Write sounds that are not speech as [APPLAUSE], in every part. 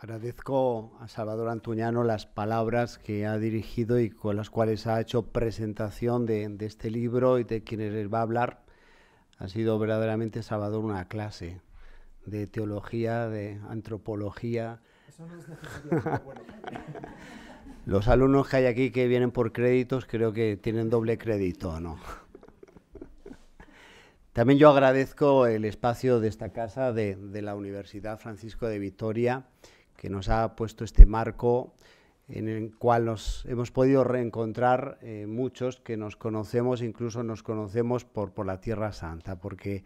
Agradezco a Salvador Antuñano las palabras que ha dirigido y con las cuales ha hecho presentación de, este libro y de quienes va a hablar. Ha sido verdaderamente Salvador una clase de teología, de antropología. [LAUGHS] Los alumnos que hay aquí que vienen por créditos creo que tienen doble crédito, ¿no? [LAUGHS] También yo agradezco el espacio de esta casa de, de la Universidad Francisco de Vitoria que nos ha puesto este marco en el cual nos hemos podido reencontrar eh, muchos que nos conocemos, incluso nos conocemos por, la Tierra Santa, porque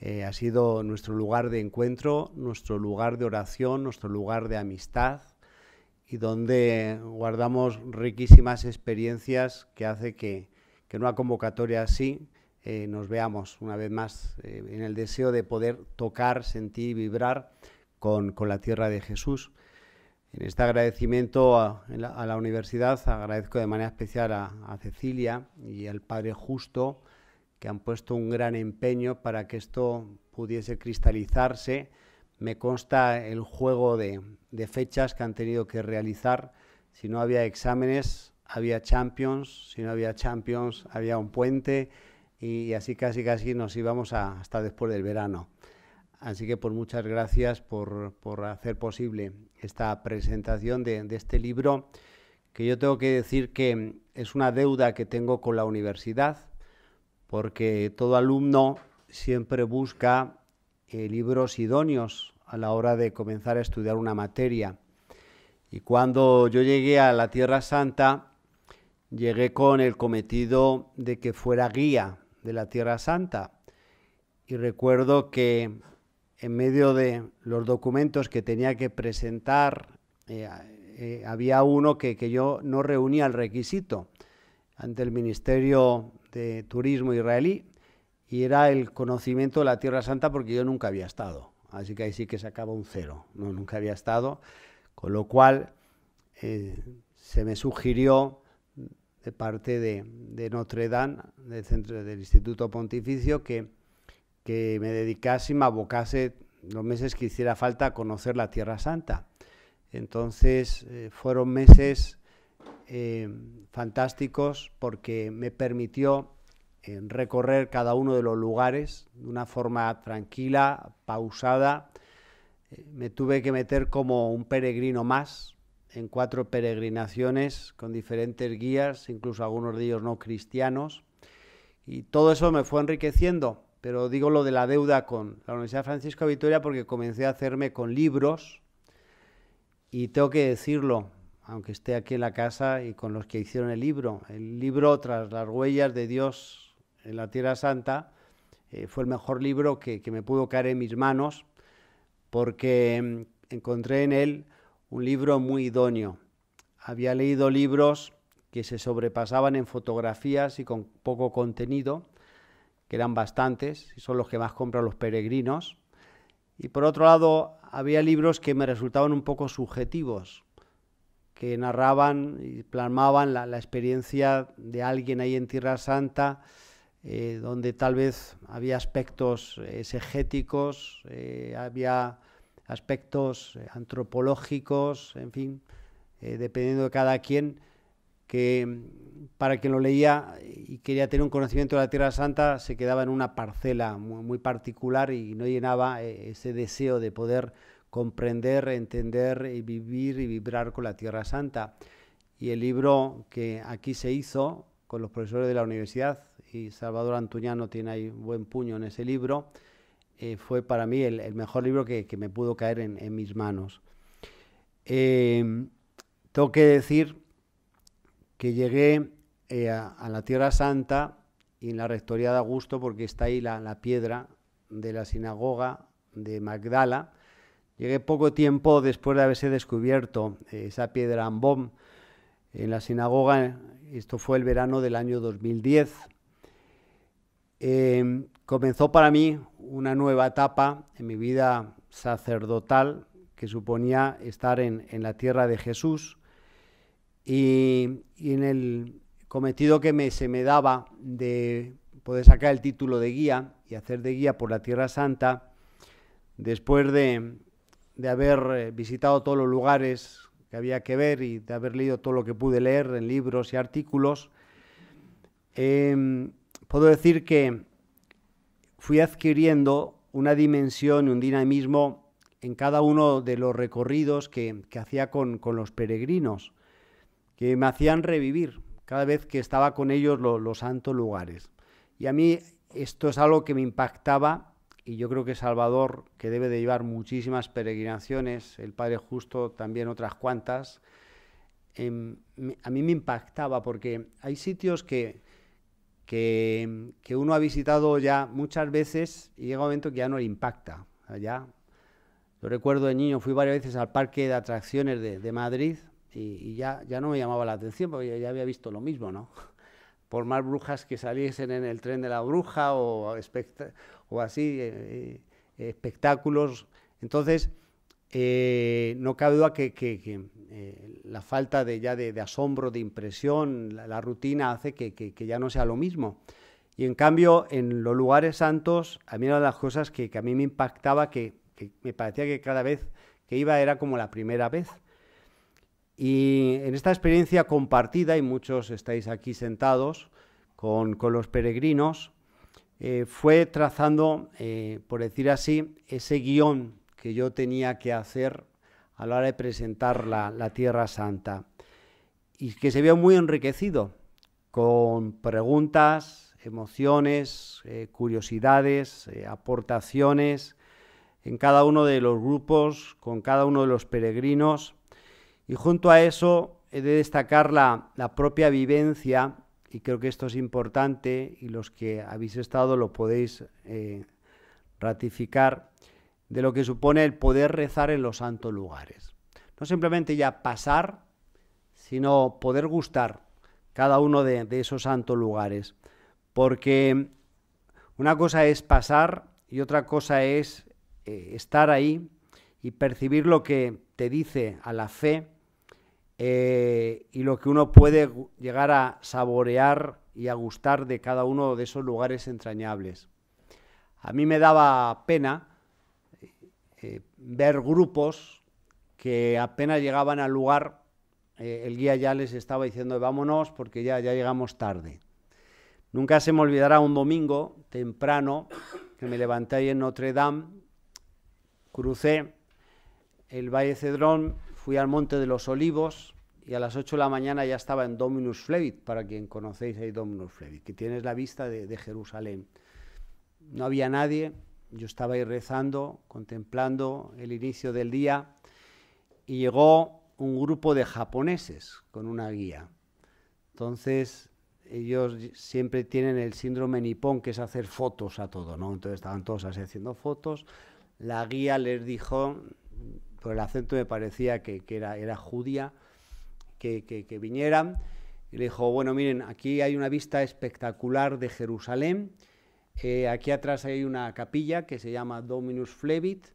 eh, ha sido nuestro lugar de encuentro, nuestro lugar de oración, nuestro lugar de amistad y donde guardamos riquísimas experiencias que hace que, que en una convocatoria así eh, nos veamos una vez más en el deseo de poder tocar, sentir, vibrar con, la tierra de Jesús. En este agradecimiento a, la universidad agradezco de manera especial a, Cecilia y al Padre Justo que han puesto un gran empeño para que esto pudiese cristalizarse. Me consta el juego de, fechas que han tenido que realizar. Si no había exámenes, había Champions. Si no había Champions, había un puente. Y, así casi casi nos íbamos hasta después del verano. Así que por pues, muchas gracias por, hacer posible esta presentación de, este libro, que yo tengo que decir que es una deuda que tengo con la universidad, porque todo alumno siempre busca eh, libros idóneos a la hora de comenzar a estudiar una materia. Y cuando yo llegué a la Tierra Santa, llegué con el cometido de que fuera guía de la Tierra Santa. Y recuerdo que en medio de los documentos que tenía que presentar, eh, eh, había uno que, yo no reunía el requisito ante el Ministerio de Turismo israelí y era el conocimiento de la Tierra Santa porque yo nunca había estado. Así que ahí sí que se sacaba un cero, no, nunca había estado, con lo cual eh, se me sugirió de parte de, Notre Dame, del, centro, del Instituto Pontificio, que que me dedicase y me abocase los meses que hiciera falta a conocer la Tierra Santa. Entonces eh, fueron meses eh, fantásticos porque me permitió eh, recorrer cada uno de los lugares de una forma tranquila, pausada. me tuve que meter como un peregrino más en cuatro peregrinaciones con diferentes guías, incluso algunos de ellos no cristianos. Y todo eso me fue enriqueciendo pero digo lo de la deuda con la Universidad Francisco Vitoria porque comencé a hacerme con libros y tengo que decirlo, aunque esté aquí en la casa y con los que hicieron el libro, el libro Tras las huellas de Dios en la Tierra Santa eh, fue el mejor libro que, que me pudo caer en mis manos porque mm, encontré en él un libro muy idóneo. Había leído libros que se sobrepasaban en fotografías y con poco contenido que eran bastantes, y son los que más compran los peregrinos. Y por otro lado, había libros que me resultaban un poco subjetivos, que narraban y plasmaban la, experiencia de alguien ahí en Tierra Santa, eh, donde tal vez había aspectos exegéticos, eh, eh, había aspectos antropológicos, en fin, dependiendo de cada quien que para quien lo leía y quería tener un conocimiento de la Tierra Santa, se quedaba en una parcela muy, particular y no llenaba eh, ese deseo de poder comprender, entender y vivir y vibrar con la Tierra Santa. Y el libro que aquí se hizo con los profesores de la universidad, y Salvador Antuñano tiene ahí buen puño en ese libro, eh, fue para mí el, mejor libro que, me pudo caer en, mis manos. Eh, tengo que decir que llegué eh, a, la Tierra Santa y en la rectoría de Augusto, porque está ahí la, piedra de la sinagoga de Magdala. Llegué poco tiempo después de haberse descubierto eh, esa piedra Ambón en la sinagoga. Esto fue el verano del año 2010. Em, comenzó para mí una nueva etapa en mi vida sacerdotal que suponía estar en la tierra de Jesús, y, en el cometido que se me daba de poder sacar el título de guía y hacer de guía por la Tierra Santa, después de, de haber eh, visitado todos los lugares que había que ver y de haber leído todo lo que pude leer en libros y artículos, em, puedo decir que fui adquiriendo una dimensión y un dinamismo en cada uno de los recorridos que, hacía con, los peregrinos que me hacían revivir cada vez que estaba con ellos los santos lugares. Y a mí esto es algo que me impactaba y yo creo que Salvador, que debe de llevar muchísimas peregrinaciones, el Padre Justo también otras cuantas, em, a mí me impactaba porque hay sitios que, que, uno ha visitado ya muchas veces y llega un momento que ya no le impacta. Allá, yo recuerdo de niño, fui varias veces al parque de atracciones de Madrid y, ya, no me llamaba la atención porque ya había visto lo mismo, ¿no? [LAUGHS] Por más brujas que saliesen en el tren de la bruja o, o así, eh, eh, espectáculos. Entonces, eh, no cabe duda que, la falta de, ya de, asombro, de impresión, la, rutina hace que, que, ya no sea lo mismo. Y en cambio, en los lugares santos, a mí una de las cosas que, a mí me impactaba, que me parecía que cada vez que iba era como la primera vez y en esta experiencia compartida, y muchos estáis aquí sentados con, los peregrinos, eh, fue trazando, eh, por decir así, ese guión que yo tenía que hacer a la hora de presentar la, Tierra Santa. Y que se vio muy enriquecido con preguntas, emociones, eh, curiosidades, aportaciones en cada uno de los grupos, con cada uno de los peregrinos y junto a eso he de destacar la, propia vivencia, y creo que esto es importante, y los que habéis estado lo podéis eh, ratificar, de lo que supone el poder rezar en los santos lugares. No simplemente ya pasar, sino poder gustar cada uno de, esos santos lugares. Porque una cosa es pasar y otra cosa es eh, estar ahí y percibir lo que te dice a la fe eh, y lo que uno puede llegar a saborear y a gustar de cada uno de esos lugares entrañables. A mí me daba pena eh, ver grupos que apenas llegaban al lugar, eh, el guía ya les estaba diciendo vámonos porque ya, ya llegamos tarde. Nunca se me olvidará un domingo temprano que me levanté ahí en Notre Dame, crucé el Valle Cedrón fui al Monte de los Olivos y a las 8 de la mañana ya estaba en Dominus Flevit, para quien conocéis ahí Dominus Flevit, que tienes la vista de, de Jerusalén. No había nadie, yo estaba ahí rezando, contemplando el inicio del día, y llegó un grupo de japoneses con una guía. Entonces, ellos siempre tienen el síndrome nipón, que es hacer fotos a todo, ¿no? Entonces estaban todos así haciendo fotos. La guía les dijo, por el acento me parecía que, era, judía, que, que, vinieran. Y le dijo, bueno, miren, aquí hay una vista espectacular de Jerusalén, eh, aquí atrás hay una capilla que se llama Dominus Flevit,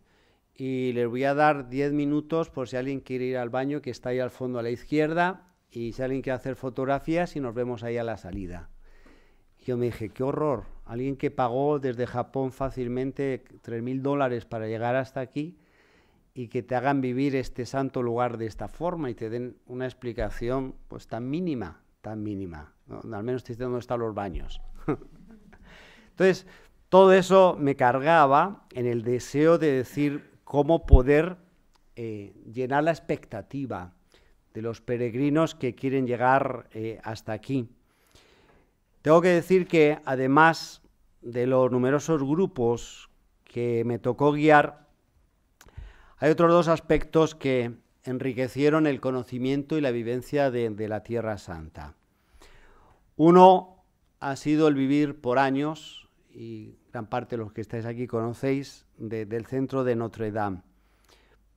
y les voy a dar diez minutos por si alguien quiere ir al baño, que está ahí al fondo a la izquierda, y si alguien quiere hacer fotografías y nos vemos ahí a la salida. Yo me dije, qué horror, alguien que pagó desde Japón fácilmente tres mil dólares para llegar hasta aquí, y que te hagan vivir este santo lugar de esta forma y te den una explicación pues tan mínima, tan mínima. Al menos te dicen dónde están los baños. [LAUGHS] Entonces, todo eso me cargaba en el deseo de decir cómo poder eh, llenar la expectativa de los peregrinos que quieren llegar eh, hasta aquí. Tengo que decir que además de los numerosos grupos que me tocó guiar, hay otros dos aspectos que enriquecieron el conocimiento y la vivencia de, la Tierra Santa. Uno ha sido el vivir por años, y gran parte de los que estáis aquí conocéis, del centro de Notre Dame,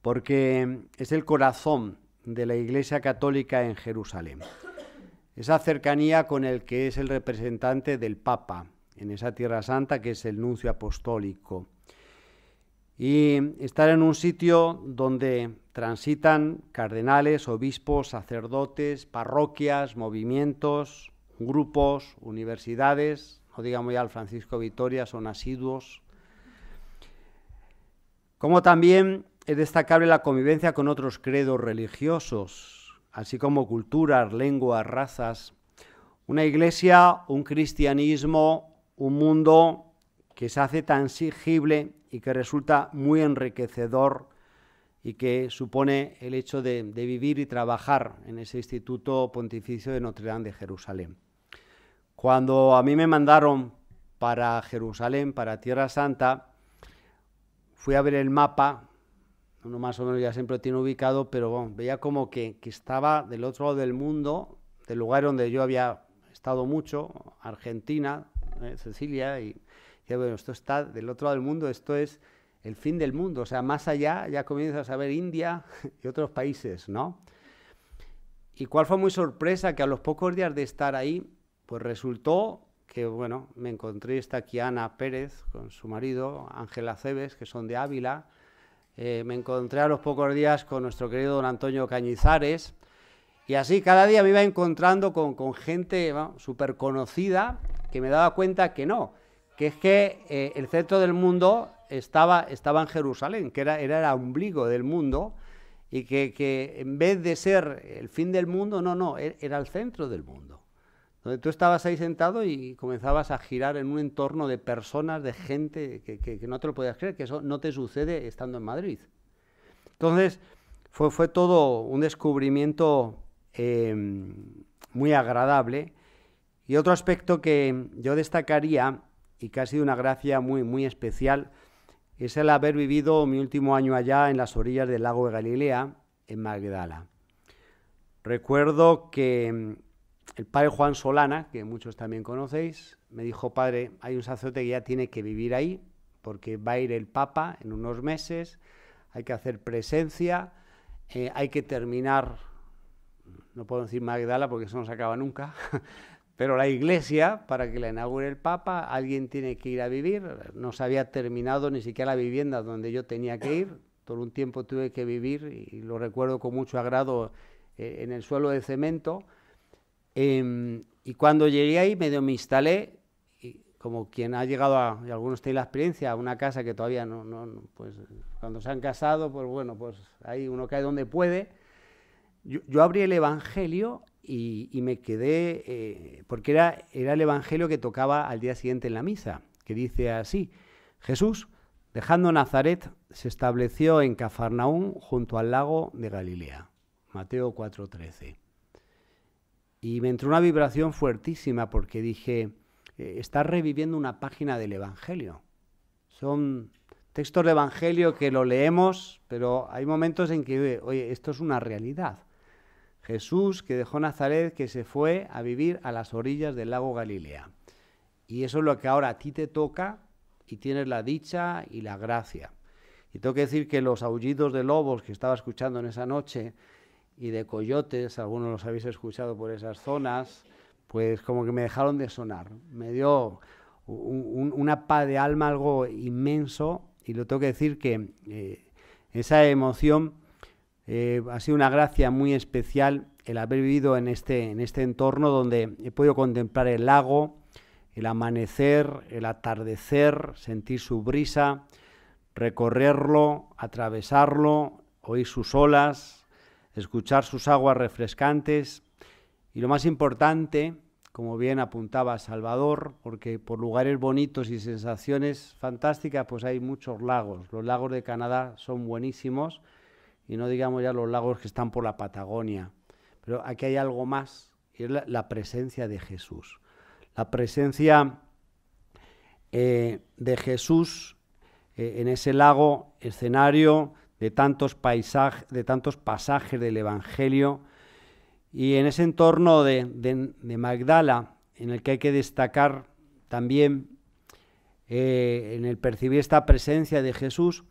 porque es el corazón de la Iglesia Católica en Jerusalén. Esa cercanía con el que es el representante del Papa en esa Tierra Santa, que es el nuncio apostólico y estar en un sitio donde transitan cardenales, obispos, sacerdotes, parroquias, movimientos, grupos, universidades, no digamos ya al Francisco Vitoria, son asiduos. Como también es destacable la convivencia con otros credos religiosos, así como culturas, lenguas, razas. Una iglesia, un cristianismo, un mundo que se hace tan sigible y que resulta muy enriquecedor y que supone el hecho de, vivir y trabajar en ese Instituto Pontificio de Notre Dame de Jerusalén. Cuando a mí me mandaron para Jerusalén, para Tierra Santa, fui a ver el mapa, uno más o menos ya siempre lo tiene ubicado, pero bueno, veía como que, estaba del otro lado del mundo, del lugar donde yo había estado mucho, Argentina, Cecilia eh, y esto está del otro lado del mundo, esto es el fin del mundo. O sea, más allá ya comienzas a ver India [LAUGHS] y otros países, ¿no? Y cuál fue muy sorpresa que a los pocos días de estar ahí, pues resultó que, bueno, me encontré esta Ana Pérez con su marido, Ángela Cebes, que son de Ávila. Eh, me encontré a los pocos días con nuestro querido don Antonio Cañizares. Y así cada día me iba encontrando con, gente súper conocida que me daba cuenta que no, que es que eh, el centro del mundo estaba, estaba en Jerusalén, que era, era el ombligo del mundo, y que, en vez de ser el fin del mundo, no, no, e-, era el centro del mundo. Donde tú estabas ahí sentado y comenzabas a girar en un entorno de personas, de gente, que, no te lo podías creer, que eso no te sucede estando en Madrid. Entonces, fue, fue todo un descubrimiento em, muy agradable. Y otro aspecto que yo destacaría y que ha sido una gracia muy, muy especial, es el haber vivido mi último año allá en las orillas del lago de Galilea, en Magdala. Recuerdo que mm, el padre Juan Solana, que muchos también conocéis, me dijo, padre, hay un sacerdote que ya tiene que vivir ahí, porque va a ir el Papa en unos meses, hay que hacer presencia, eh, hay que terminar, no puedo decir Magdala porque eso no se acaba nunca, [LAUGHS] Pero la iglesia, para que la inaugure el Papa, alguien tiene que ir a vivir. No se había terminado ni siquiera la vivienda donde yo tenía que ir. Todo un tiempo tuve que vivir, y lo recuerdo con mucho agrado, eh, en el suelo de cemento. Em, y cuando llegué ahí, medio me instalé, y como quien ha llegado a, y algunos tienen la experiencia, a una casa que todavía no, pues cuando se han casado, pues bueno, pues ahí uno cae donde puede. yo abrí el Evangelio y, me quedé, eh, porque era, el Evangelio que tocaba al día siguiente en la misa, que dice así, Jesús, dejando Nazaret, se estableció en Cafarnaún junto al lago de Galilea. Mateo 4:13. Y me entró una vibración fuertísima porque dije, eh, está reviviendo una página del Evangelio. Son textos de Evangelio que lo leemos, pero hay momentos en que, oye, esto es una realidad. Jesús que dejó Nazaret, que se fue a vivir a las orillas del lago Galilea. Y eso es lo que ahora a ti te toca y tienes la dicha y la gracia. Y tengo que decir que los aullidos de lobos que estaba escuchando en esa noche y de coyotes, algunos los habéis escuchado por esas zonas, pues como que me dejaron de sonar. Me dio una paz de alma algo inmenso y lo tengo que decir que eh, esa emoción eh, ha sido una gracia muy especial el haber vivido en este, en este entorno donde he podido contemplar el lago, el amanecer, el atardecer, sentir su brisa, recorrerlo, atravesarlo, oír sus olas, escuchar sus aguas refrescantes y lo más importante, como bien apuntaba Salvador, porque por lugares bonitos y sensaciones fantásticas, pues hay muchos lagos. Los lagos de Canadá son buenísimos y no digamos ya los lagos que están por la Patagonia. Pero aquí hay algo más, y es la, presencia de Jesús. La presencia eh, de Jesús eh, en ese lago, escenario de tantos, paisajes, de tantos pasajes del Evangelio, y en ese entorno de, Magdala, en el que hay que destacar también eh, en el percibir esta presencia de Jesús,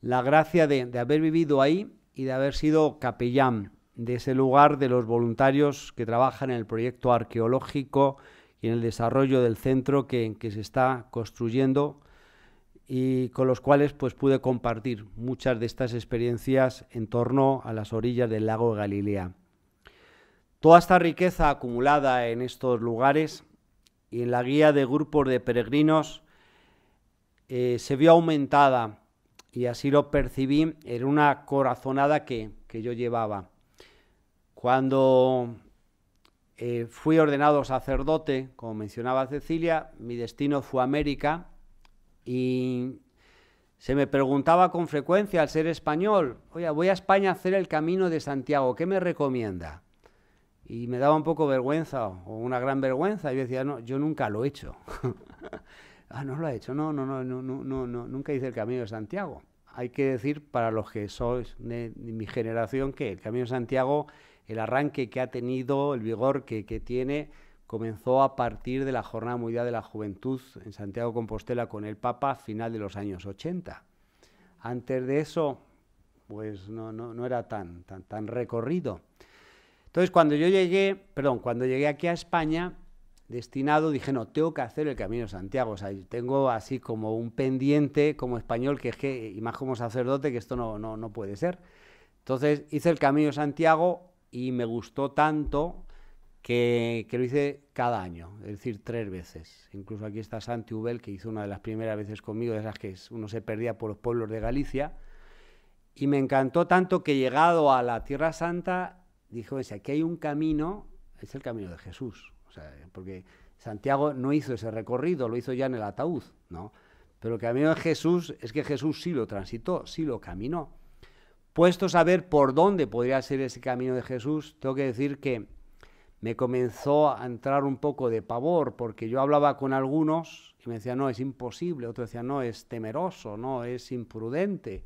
la gracia de haber vivido ahí y de haber sido capellán de ese lugar de los voluntarios que trabajan en el proyecto arqueológico y en el desarrollo del centro que, se está construyendo y con los cuales pues pude compartir muchas de estas experiencias en torno a las orillas del lago de Galilea. Toda esta riqueza acumulada en estos lugares y en la guía de grupos de peregrinos eh, se vio aumentada y así lo percibí en una corazonada que, yo llevaba. Cuando eh, fui ordenado sacerdote, como mencionaba Cecilia, mi destino fue América y se me preguntaba con frecuencia al ser español, oye, voy a España a hacer el camino de Santiago, ¿qué me recomienda? Y me daba un poco vergüenza o una gran vergüenza. Yo decía, no, yo nunca lo he hecho. [LAUGHS] ah, no lo he hecho, no, no, no, no, no, no, nunca hice el camino de Santiago hay que decir para los que sois de, mi generación que el Camino de Santiago, el arranque que ha tenido, el vigor que, tiene, comenzó a partir de la Jornada Mundial de la Juventud en Santiago Compostela con el Papa a final de los años 80. Antes de eso, pues no, no, era tan, tan, tan recorrido. Entonces, cuando yo llegué, perdón, cuando llegué aquí a España, destinado, dije, no, tengo que hacer el Camino de Santiago. O sea, tengo así como un pendiente como español, que es y más como sacerdote, que esto no, no, puede ser. Entonces hice el Camino de Santiago y me gustó tanto que, que, lo hice cada año, es decir, tres veces. Incluso aquí está Santi Ubel, que hizo una de las primeras veces conmigo, de esas que uno se perdía por los pueblos de Galicia. Y me encantó tanto que llegado a la Tierra Santa, dije, si aquí hay un camino, es el camino de Jesús. O sea, porque Santiago no hizo ese recorrido, lo hizo ya en el ataúd, ¿no? Pero el camino de Jesús es que Jesús sí lo transitó, sí lo caminó. Puesto a saber por dónde podría ser ese camino de Jesús, tengo que decir que me comenzó a entrar un poco de pavor, porque yo hablaba con algunos y me decían, no, es imposible, otro decían, no, es temeroso, no, es imprudente,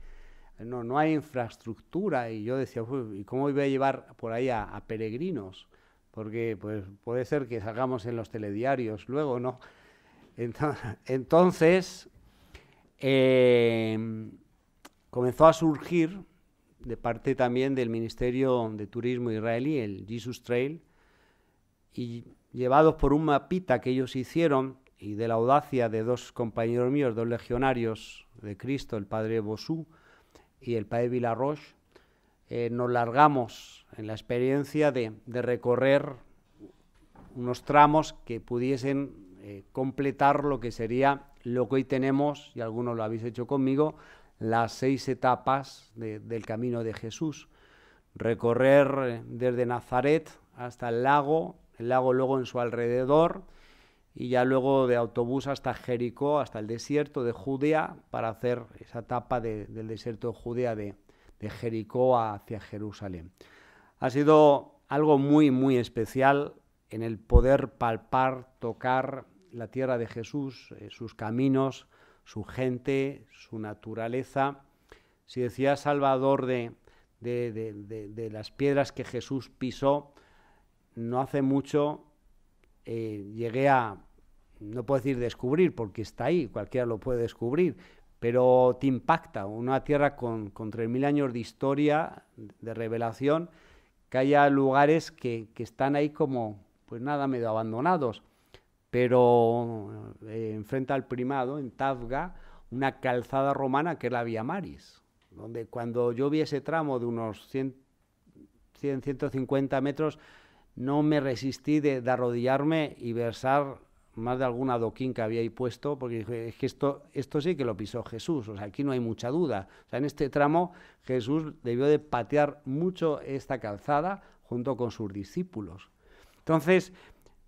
no, no hay infraestructura. Y yo decía, ¿y cómo iba a llevar por ahí a peregrinos? porque pues, puede ser que salgamos en los telediarios luego, ¿no? [LAUGHS] Entonces, em, comenzó a surgir de parte también del Ministerio de Turismo israelí, el Jesus Trail, y llevados por un mapita que ellos hicieron y de la audacia de dos compañeros míos, dos legionarios de Cristo, el padre Bosú y el padre Vilarroche, eh, nos largamos en la experiencia de, recorrer unos tramos que pudiesen eh, completar lo que sería lo que hoy tenemos, y algunos lo habéis hecho conmigo, las seis etapas del camino de Jesús. Recorrer eh, desde Nazaret hasta el lago, el lago luego en su alrededor, y ya luego de autobús hasta Jericó, hasta el desierto de Judea, para hacer esa etapa del desierto de Judea de, de Jericó hacia Jerusalén. Ha sido algo muy, muy especial en el poder palpar, tocar la tierra de Jesús, eh, sus caminos, su gente, su naturaleza. Si decía Salvador de, de, las piedras que Jesús pisó, no hace mucho eh, llegué a, no puedo decir descubrir, porque está ahí, cualquiera lo puede descubrir, pero te impacta. Una tierra con, con 3.000 años de historia, de revelación, que haya lugares que, están ahí como, pues nada, medio abandonados. Pero eh, enfrente al primado, en Tazga, una calzada romana que es la Vía Maris, donde cuando yo vi ese tramo de unos 100, 150 metros, no me resistí de arrodillarme y versar más de algún adoquín que había ahí puesto, porque dije, es que esto, sí que lo pisó Jesús, o sea, aquí no hay mucha duda. en este tramo Jesús debió de patear mucho esta calzada junto con sus discípulos. Entonces,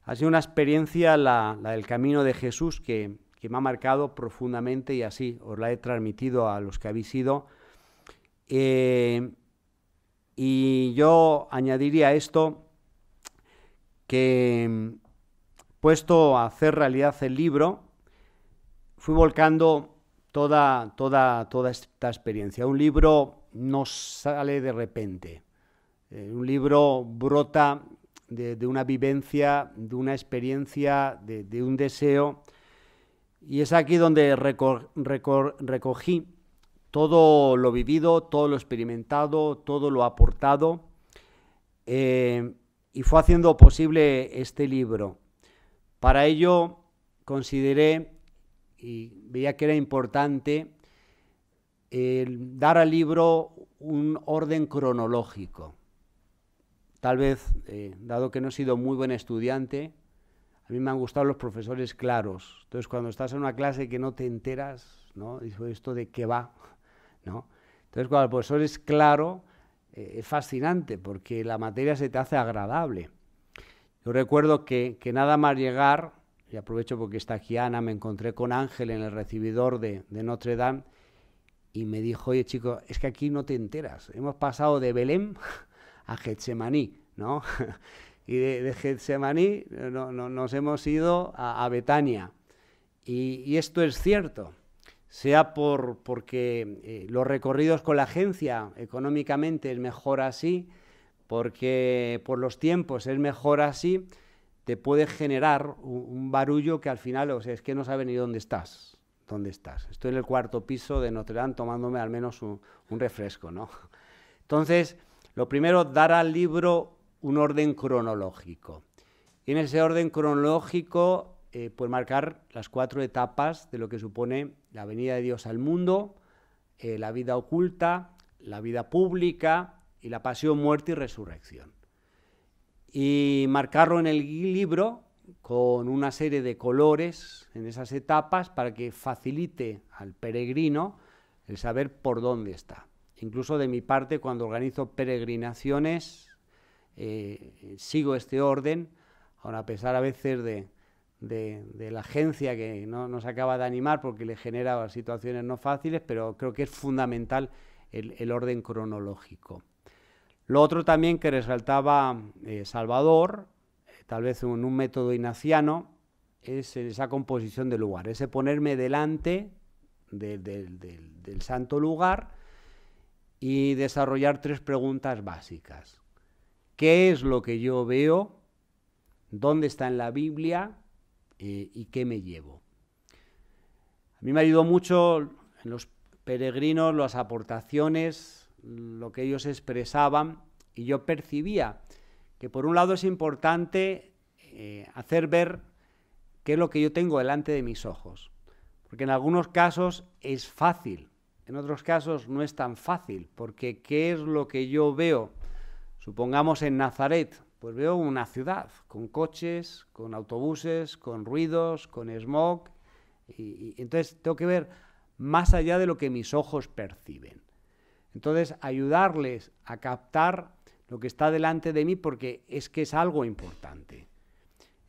ha sido una experiencia la, del camino de Jesús que, me ha marcado profundamente y así os la he transmitido a los que habéis ido. Eh, y yo añadiría esto que Puesto a hacer realidad el libro, fui volcando toda, toda, toda esta experiencia. Un libro no sale de repente. Eh, un libro brota de, una vivencia, de una experiencia, de, un deseo. Y es aquí donde recogí todo lo vivido, todo lo experimentado, todo lo aportado. Eh, y fue haciendo posible este libro. Para ello consideré y veía que era importante dar al libro un orden cronológico. Tal vez, eh, dado que no he sido muy buen estudiante, a mí me han gustado los profesores claros. Entonces, cuando estás en una clase que no te enteras, ¿no? Dijo esto de qué va, [LAUGHS] ¿no? Entonces, cuando el profesor es claro, eh, es fascinante porque la materia se te hace agradable. Yo recuerdo que, nada más llegar, y aprovecho porque está aquí Ana, me encontré con Ángel en el recibidor de, Notre Dame y me dijo, oye chico, es que aquí no te enteras, hemos pasado de Belén [LAUGHS] a Getsemaní, ¿no? [LAUGHS] y de, Getsemaní nos hemos ido a, Betania. Y, esto es cierto, sea por, porque eh, los recorridos con la agencia económicamente es mejor así, porque por los tiempos es mejor así, te puede generar un barullo que al final, o sea, es que no sabe ni dónde estás. ¿Dónde estás? Estoy en el cuarto piso de Notre Dame tomándome al menos un, refresco, ¿no? Entonces, lo primero, dar al libro un orden cronológico. Y en ese orden cronológico, eh, pues marcar las cuatro etapas de lo que supone la venida de Dios al mundo, eh, la vida oculta, la vida pública, y la pasión, muerte y resurrección. Y marcarlo en el libro con una serie de colores en esas etapas para que facilite al peregrino el saber por dónde está. Incluso de mi parte, cuando organizo peregrinaciones, eh, sigo este orden, a pesar a veces de, la agencia que no nos acaba de animar porque le genera situaciones no fáciles, pero creo que es fundamental el orden cronológico. Lo otro también que resaltaba eh, Salvador, eh, tal vez en un, método inaciano, es eh, esa composición del lugar, ese ponerme delante del santo lugar y desarrollar tres preguntas básicas. ¿Qué es lo que yo veo? ¿Dónde está en la Biblia? ¿Y qué me llevo? A mí me ayudó mucho en los peregrinos las aportaciones lo que ellos expresaban y yo percibía que por un lado es importante eh, hacer ver qué es lo que yo tengo delante de mis ojos, porque en algunos casos es fácil, en otros casos no es tan fácil, porque ¿qué es lo que yo veo? Supongamos en Nazaret, pues veo una ciudad con coches, con autobuses, con ruidos, con smog, y entonces tengo que ver más allá de lo que mis ojos perciben. Entonces, ayudarles a captar lo que está delante de mí porque es que es algo importante.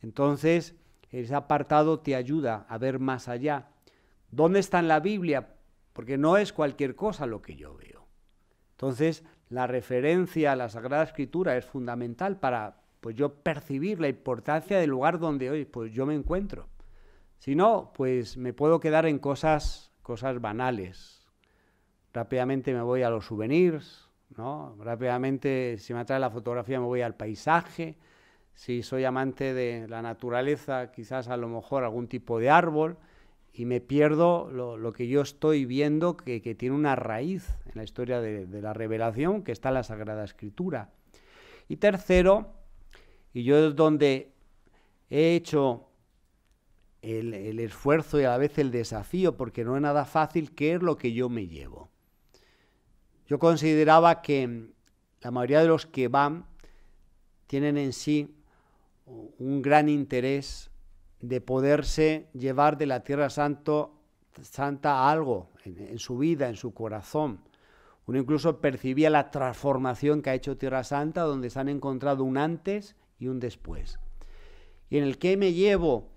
Entonces, ese apartado te ayuda a ver más allá. ¿Dónde está en la Biblia? Porque no es cualquier cosa lo que yo veo. Entonces, la referencia a la Sagrada Escritura es fundamental para pues yo percibir la importancia del lugar donde hoy pues yo me encuentro. Si no, pues me puedo quedar en cosas cosas banales, rápidamente me voy a los souvenirs, ¿no? rápidamente si me atrae la fotografía me voy al paisaje, si soy amante de la naturaleza, quizás a lo mejor algún tipo de árbol, y me pierdo lo, que yo estoy viendo que, tiene una raíz en la historia de, la revelación, que está en la Sagrada Escritura. Y tercero, y yo es donde he hecho el, el esfuerzo y a la vez el desafío, porque no es nada fácil, ¿qué es lo que yo me llevo? Yo consideraba que mm, la mayoría de los que van tienen en sí un gran interés de poderse llevar de la Tierra Santa algo en, en su vida, en su corazón. Uno incluso percibía la transformación que ha hecho Tierra Santa, donde se han encontrado un antes y un después. Y en el que me llevo,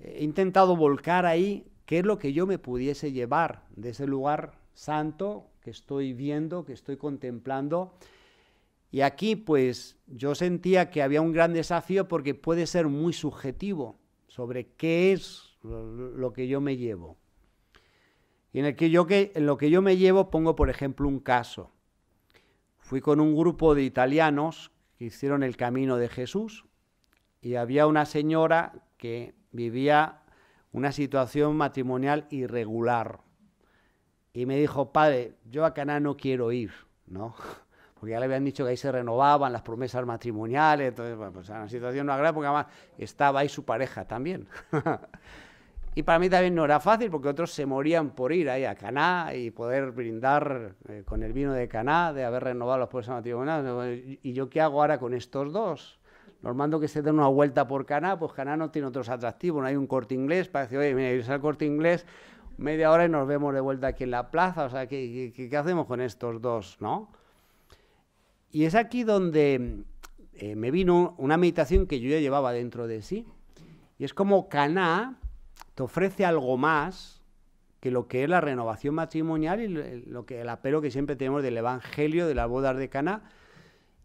eh, he intentado volcar ahí qué es lo que yo me pudiese llevar de ese lugar santo que estoy viendo, que estoy contemplando. Y aquí pues yo sentía que había un gran desafío porque puede ser muy subjetivo sobre qué es lo que yo me llevo. Y en, el que yo que, lo que yo me llevo pongo por ejemplo un caso. Fui con un grupo de italianos que hicieron el camino de Jesús y había una señora que vivía una situación matrimonial irregular y me dijo, padre, yo a Caná no quiero ir, ¿no? [LAUGHS] Porque ya le habían dicho que ahí se renovaban las promesas matrimoniales, entonces, bueno, pues era una situación no agradable porque además estaba ahí su pareja también. [LAUGHS] y para mí también no era fácil porque otros se morían por ir ahí a Caná y poder brindar eh, con el vino de Caná, de haber renovado las promesas matrimoniales. ¿Y yo qué hago ahora con estos dos? Normando que se den una vuelta por Caná, pues Caná no tiene otros atractivos, no hay un corte inglés para decir, oye, mira, irse al corte inglés media hora y nos vemos de vuelta aquí en la plaza. O sea, ¿qué, hacemos con estos dos, no? Y es aquí donde eh, me vino una meditación que yo ya llevaba dentro de sí. Y es como Caná te ofrece algo más que lo que es la renovación matrimonial y lo que, el apelo que siempre tenemos del Evangelio de las bodas de Caná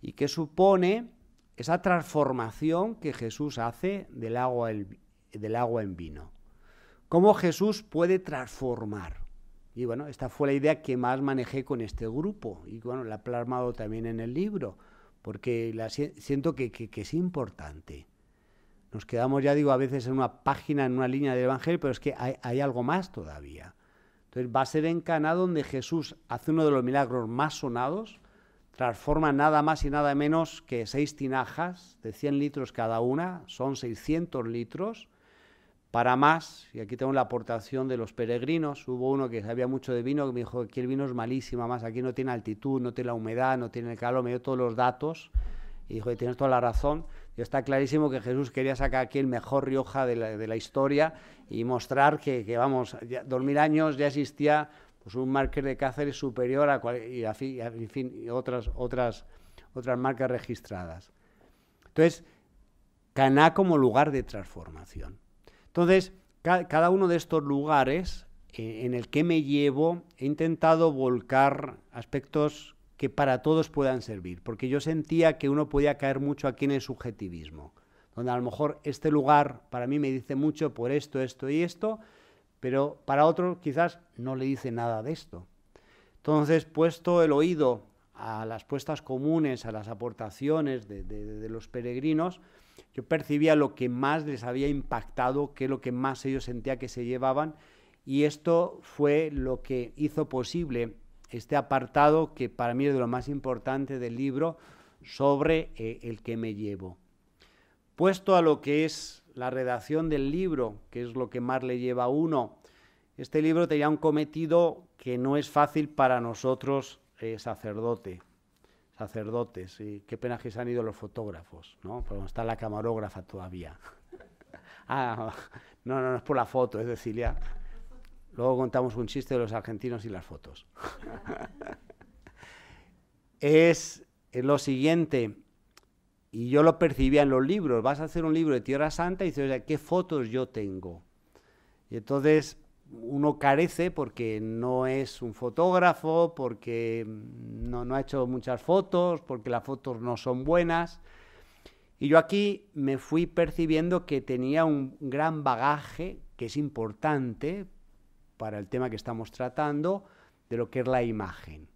y que supone esa transformación que Jesús hace del agua en vino cómo Jesús puede transformar. Y bueno, esta fue la idea que más manejé con este grupo y bueno, la he plasmado también en el libro, porque la siento que, es importante. Nos quedamos, ya digo, a veces en una página, en una línea del Evangelio, pero es que hay, algo más todavía. Entonces va a ser en Cana, donde Jesús hace uno de los milagros más sonados, transforma nada más y nada menos que seis tinajas de 100 litros cada una, son 600 litros, para más, y aquí tengo la aportación de los peregrinos, hubo uno que sabía mucho de vino, que me dijo, aquí el vino es malísimo, más aquí no tiene altitud, no tiene la humedad, no tiene el calor, me dio todos los datos, y dijo, tienes toda la razón, Yo está clarísimo que Jesús quería sacar aquí el mejor Rioja de la, historia y mostrar que, vamos, 2000 años ya existía pues, un marker de Cáceres superior a, cual, y, en fin, otras, otras, otras marcas registradas. Entonces, Caná como lugar de transformación. Entonces, cada uno de estos lugares eh, en el que me llevo, he intentado volcar aspectos que para todos puedan servir, porque yo sentía que uno podía caer mucho aquí en el subjetivismo, donde a lo mejor este lugar para mí me dice mucho por esto, esto y esto, pero para otro quizás no le dice nada de esto. Entonces, puesto el oído a las puestas comunes, a las aportaciones de los peregrinos, yo percibía lo que más les había impactado, que es lo que más ellos sentía que se llevaban, y esto fue lo que hizo posible este apartado, que para mí es de lo más importante del libro, sobre eh, el que me llevo. Puesto a lo que es la redacción del libro, que es lo que más le lleva a uno, este libro tenía un cometido que no es fácil para nosotros, eh, sacerdote sacerdotes, y qué pena que se han ido los fotógrafos, ¿no? Pero está la camarógrafa todavía. [LAUGHS] ah, no, no, no es por la foto, es decir, ya. Luego contamos un chiste de los argentinos y las fotos. [LAUGHS] es lo siguiente, y yo lo percibía en los libros, vas a hacer un libro de Tierra Santa y dices, ¿qué fotos yo tengo? Y entonces uno carece porque no es un fotógrafo, porque mm, no, ha hecho muchas fotos, porque las fotos no son buenas. Y yo aquí me fui percibiendo que tenía un gran bagaje que es importante para el tema que estamos tratando, de lo que es la imagen.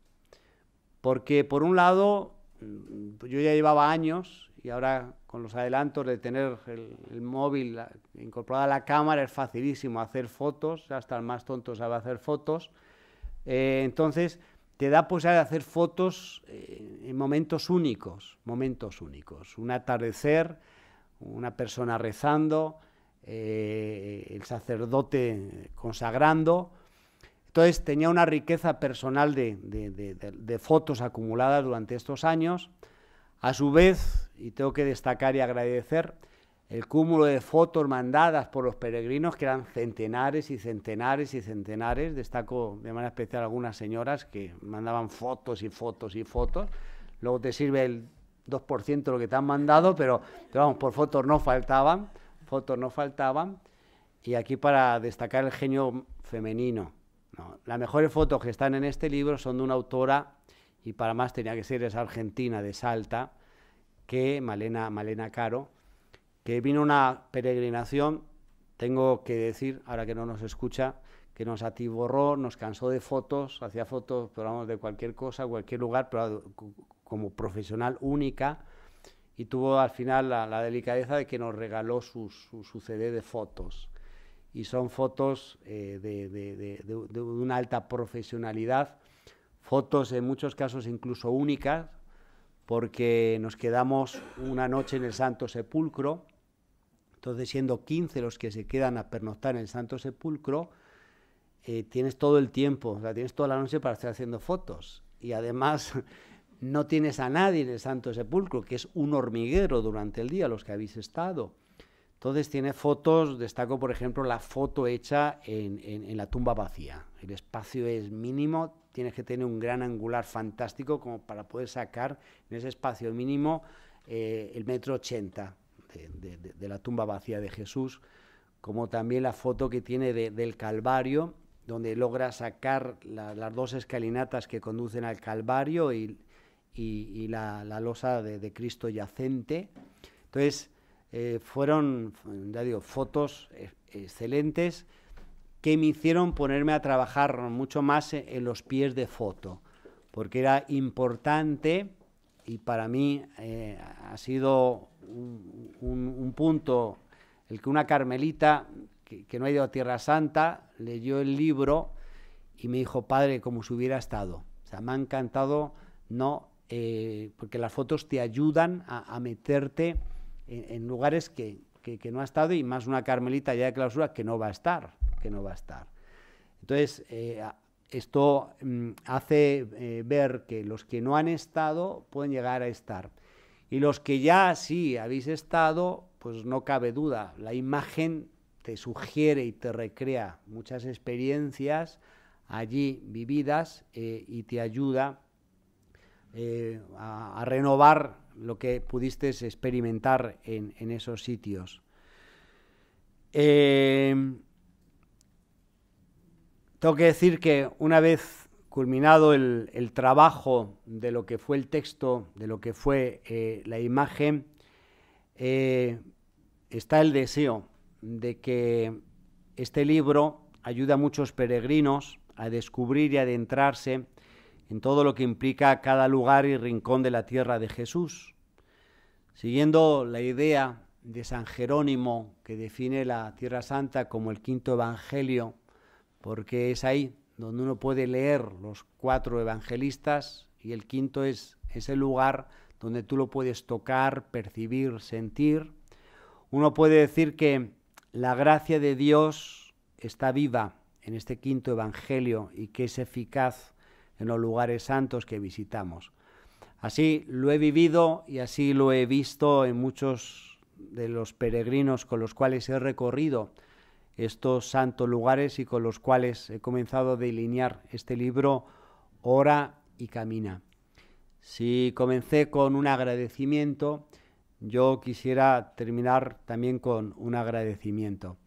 Porque por un lado, mm, yo ya llevaba años y ahora con los adelantos de tener el, móvil incorporada a la cámara es facilísimo hacer fotos, hasta el más tonto sabe hacer fotos. Eh, entonces te da posibilidad de hacer fotos eh, en momentos únicos, momentos únicos. Un atardecer, una persona rezando, eh, el sacerdote consagrando. Entonces tenía una riqueza personal de, de, de fotos acumuladas durante estos años. A su vez, y tengo que destacar y agradecer el cúmulo de fotos mandadas por los peregrinos, que eran centenares y centenares y centenares. Destaco de manera especial algunas señoras que mandaban fotos y fotos y fotos. Luego te sirve el 2% de lo que te han mandado, pero, vamos, por fotos no faltaban, fotos no faltaban. Y aquí para destacar el genio femenino. Las mejores fotos que están en este libro son de una autora, y para más tenía que ser, esa argentina, de Salta, que Malena, Malena Caro, que vino una peregrinación, tengo que decir, ahora que no nos escucha, que nos atiborró, nos cansó de fotos, hacía fotos, pero de cualquier cosa, cualquier lugar, pero como profesional única, y tuvo al final la, delicadeza de que nos regaló su, su, CD de fotos. Y son fotos eh, de, de una alta profesionalidad, fotos en muchos casos incluso únicas, porque nos quedamos una noche en el Santo Sepulcro, entonces siendo 15 los que se quedan a pernoctar en el Santo Sepulcro, eh, tienes todo el tiempo, o sea, tienes toda la noche para estar haciendo fotos. Y además [LAUGHS] no tienes a nadie en el Santo Sepulcro, que es un hormiguero durante el día, los que habéis estado. Entonces tiene fotos, destaco por ejemplo la foto hecha en, la tumba vacía. El espacio es mínimo, tienes que tener un gran angular fantástico como para poder sacar en ese espacio mínimo eh, el metro ochenta de, la tumba vacía de Jesús, como también la foto que tiene del Calvario, donde logra sacar las dos escalinatas que conducen al Calvario y, la, la, losa de, Cristo yacente. Entonces, eh, fueron, fotos eh, excelentes que me hicieron ponerme a trabajar mucho más eh, en los pies de foto, porque era importante y para mí ha sido un, punto el que una carmelita que, no ha ido a Tierra Santa leyó el libro y me dijo, padre, como si hubiera estado. O sea, me ha encantado, no, porque las fotos te ayudan a meterte en, lugares que, no ha estado y más una carmelita ya de clausura que no va a estar, que no va a estar. Entonces, eh, esto mm, hace eh, ver que los que no han estado pueden llegar a estar. Y los que ya sí habéis estado, pues no cabe duda, la imagen te sugiere y te recrea muchas experiencias allí vividas eh, y te ayuda a, renovar lo que pudiste experimentar en, esos sitios. Eh, tengo que decir que una vez culminado el, trabajo de lo que fue el texto, de lo que fue eh, la imagen, eh, está el deseo de que este libro ayude a muchos peregrinos a descubrir y adentrarse en todo lo que implica cada lugar y rincón de la tierra de Jesús. Siguiendo la idea de San Jerónimo, que define la Tierra Santa como el quinto evangelio, porque es ahí donde uno puede leer los cuatro evangelistas y el quinto es ese lugar donde tú lo puedes tocar, percibir, sentir. Uno puede decir que la gracia de Dios está viva en este quinto evangelio y que es eficaz en los lugares santos que visitamos. Así lo he vivido y así lo he visto en muchos de los peregrinos con los cuales he recorrido estos santos lugares y con los cuales he comenzado a delinear este libro, Hora y Camina. Si comencé con un agradecimiento, yo quisiera terminar también con un agradecimiento.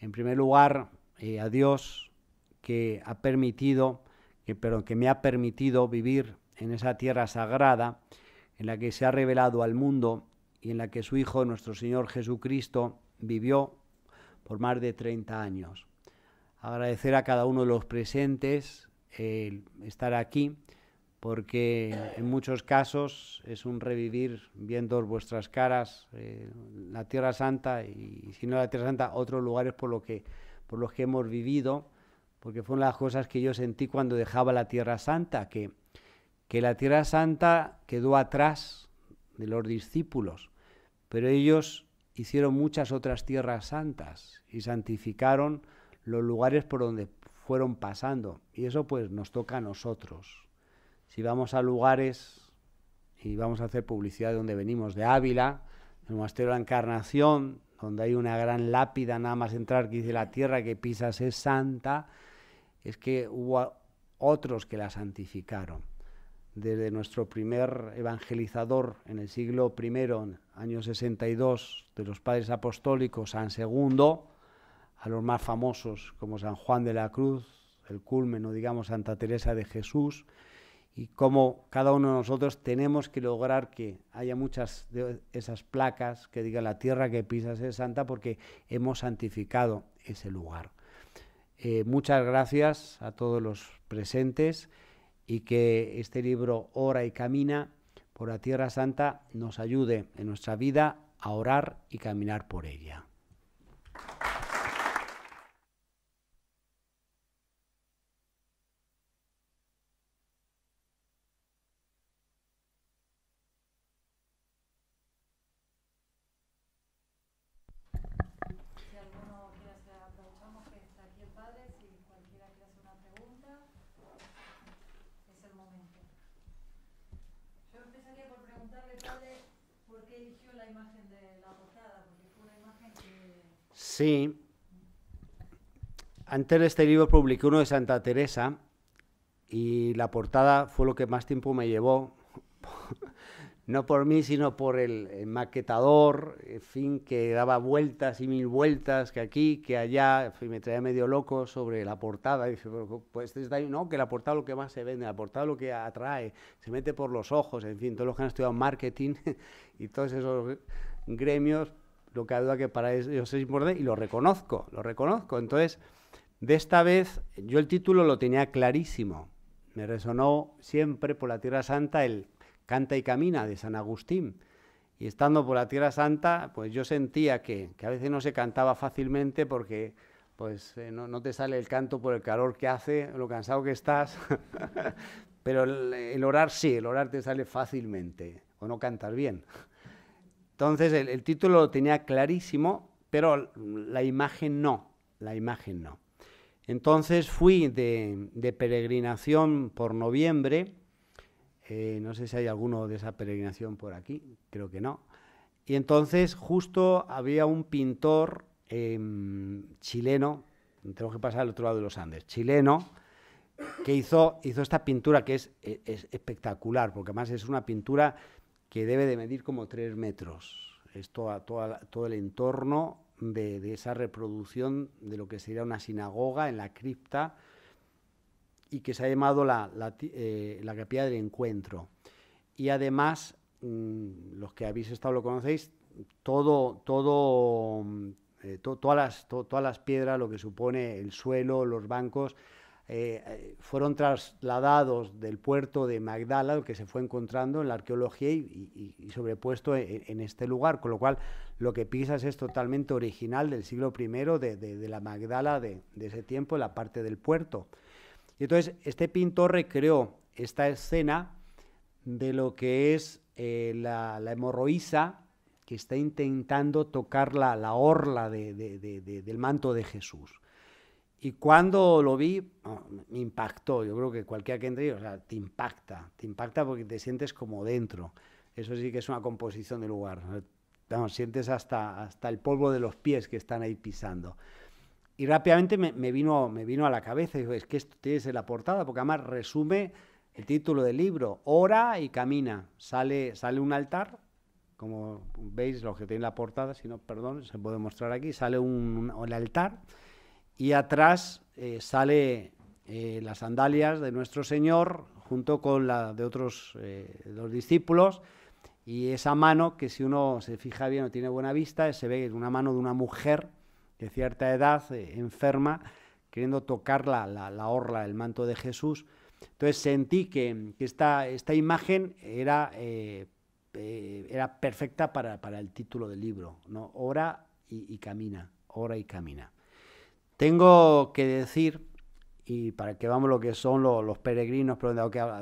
En primer lugar, eh, a Dios que ha permitido pero que me ha permitido vivir en esa tierra sagrada en la que se ha revelado al mundo y en la que su Hijo, nuestro Señor Jesucristo, vivió por más de 30 años. Agradecer a cada uno de los presentes el estar aquí, porque en muchos casos es un revivir viendo vuestras caras eh, la Tierra Santa y, si no la Tierra Santa, otros lugares por, que, por los que hemos vivido porque fueron las cosas que yo sentí cuando dejaba la Tierra Santa, que, que la Tierra Santa quedó atrás de los discípulos, pero ellos hicieron muchas otras tierras santas y santificaron los lugares por donde fueron pasando. Y eso pues nos toca a nosotros. Si vamos a lugares y vamos a hacer publicidad de donde venimos, de Ávila, del Monasterio de la Encarnación, donde hay una gran lápida nada más entrar que dice la tierra que pisas es santa, es que hubo otros que la santificaron. Desde nuestro primer evangelizador en el siglo I, año 62, de los padres apostólicos, San Segundo, a los más famosos como San Juan de la Cruz, el culmen, o digamos Santa Teresa de Jesús, y como cada uno de nosotros tenemos que lograr que haya muchas de esas placas que digan la tierra que pisas es santa porque hemos santificado ese lugar. Eh, muchas gracias a todos los presentes y que este libro Ora y Camina por la Tierra Santa nos ayude en nuestra vida a orar y caminar por ella. Sí. Antes de este libro publiqué uno de Santa Teresa y la portada fue lo que más tiempo me llevó. [LAUGHS] no por mí, sino por el, maquetador, en fin, que daba vueltas y mil vueltas, que aquí, que allá, y me traía medio loco sobre la portada. Y pues este no, que la portada es lo que más se vende, la portada es lo que atrae, se mete por los ojos, en fin, todos los que han estudiado marketing [LAUGHS] y todos esos gremios, que que duda que para ellos es importante y lo reconozco, lo reconozco. Entonces, de esta vez yo el título lo tenía clarísimo. Me resonó siempre por la Tierra Santa el Canta y Camina de San Agustín. Y estando por la Tierra Santa, pues yo sentía que, que a veces no se cantaba fácilmente porque pues eh, no, te sale el canto por el calor que hace, lo cansado que estás, [LAUGHS] pero el, orar sí, el orar te sale fácilmente, o no cantar bien. Entonces el, título lo tenía clarísimo, pero la imagen no, la imagen no. Entonces fui de, peregrinación por noviembre, eh, no sé si hay alguno de esa peregrinación por aquí, creo que no. Y entonces justo había un pintor em, chileno, tengo que pasar al otro lado de los Andes, chileno, que hizo, hizo esta pintura que es e, espectacular, porque además es una pintura que debe de medir como tres metros. Es todo el entorno de, esa reproducción de lo que sería una sinagoga en la cripta y que se ha llamado la, la, eh, capilla del encuentro. Y además, mm, los que habéis estado lo conocéis, todo, todo, mm, eh, todas, todas las piedras, lo que supone el suelo, los bancos, eh, eh, fueron trasladados del puerto de Magdala, que se fue encontrando en la arqueología y, sobrepuesto en, este lugar, con lo cual lo que pisas es totalmente original del siglo I de, la Magdala de, ese tiempo, la parte del puerto. Y entonces este pintor recreó esta escena de lo que es eh, la, la hemorroísa que está intentando tocar la, la orla del manto de Jesús. Y cuando lo vi, me impactó. Yo creo que cualquiera que entre o sea, te impacta. Te impacta porque te sientes como dentro. Eso sí que es una composición de lugar. sientes hasta, hasta el polvo de los pies que están ahí pisando. Y rápidamente me, vino, me vino a la cabeza, es que esto tienes en la portada, porque además resume el título del libro, Ora y Camina. Sale, sale un altar, como veis los que tienen la portada, si no, perdón, se puede mostrar aquí, sale un, un el altar y atrás eh, sale eh, las sandalias de nuestro Señor junto con la de otros eh, los discípulos y esa mano que si uno se fija bien o tiene buena vista se ve una mano de una mujer de cierta edad enferma queriendo tocar la, la, orla, el manto de Jesús. Entonces sentí que, esta, imagen era, era perfecta para, el título del libro, ¿no? Ora y, y camina, ora y camina. Tengo que decir, y para que vamos lo que son los, los peregrinos, que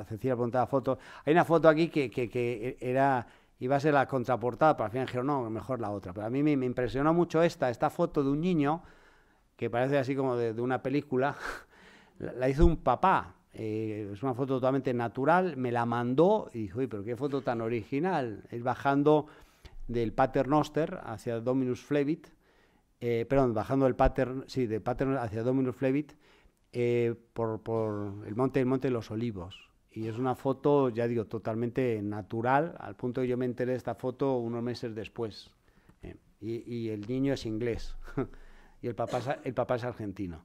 Cecilia preguntaba fotos, hay una foto aquí que, que, era iba a ser la contraportada, pero al final dijeron, no, mejor la otra. Pero a mí me, impresionó mucho esta, esta foto de un niño, que parece así como de, una película, [LAUGHS] la, hizo un papá. Eh, es una foto totalmente natural, me la mandó y dijo, uy, pero qué foto tan original. Es bajando del Paternoster hacia Dominus Flevit, eh, perdón, bajando el pattern, sí, de pattern hacia Dominus Flevit, eh, por, el monte, el monte de los olivos. Y es una foto, ya digo, totalmente natural, al punto que yo me enteré de esta foto unos meses después. Eh, y, y, el niño es inglés, [LAUGHS] y el papá, el papá es argentino.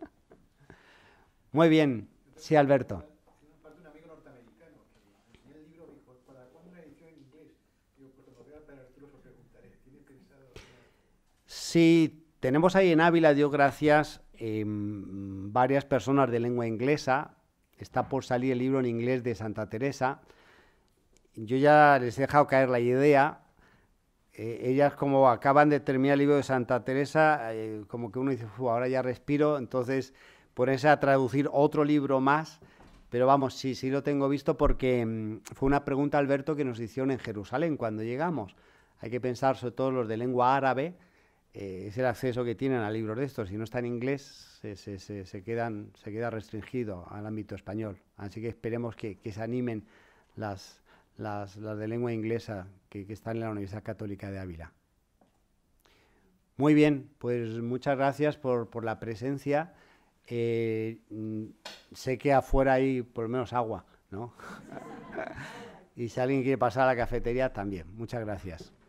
[LAUGHS] Muy bien, sí, Alberto. Sí, tenemos ahí en Ávila, Dios gracias, em, varias personas de lengua inglesa. Está por salir el libro en inglés de Santa Teresa. Yo ya les he dejado caer la idea. Eh, ellas como acaban de terminar el libro de Santa Teresa, eh, como que uno dice, ahora ya respiro, entonces ponerse a traducir otro libro más. Pero vamos, sí, sí lo tengo visto porque em, fue una pregunta, Alberto, que nos hicieron en Jerusalén cuando llegamos. Hay que pensar sobre todo los de lengua árabe, eh, es el acceso que tienen a libros de estos. Si no está en inglés, se, queda restringido al ámbito español. Así que esperemos que, se animen las, de lengua inglesa que, están en la Universidad Católica de Ávila. Muy bien, pues muchas gracias por, la presencia. Eh, mm, sé que afuera hay por lo menos agua, ¿no? [LAUGHS] y si alguien quiere pasar a la cafetería, también. Muchas gracias.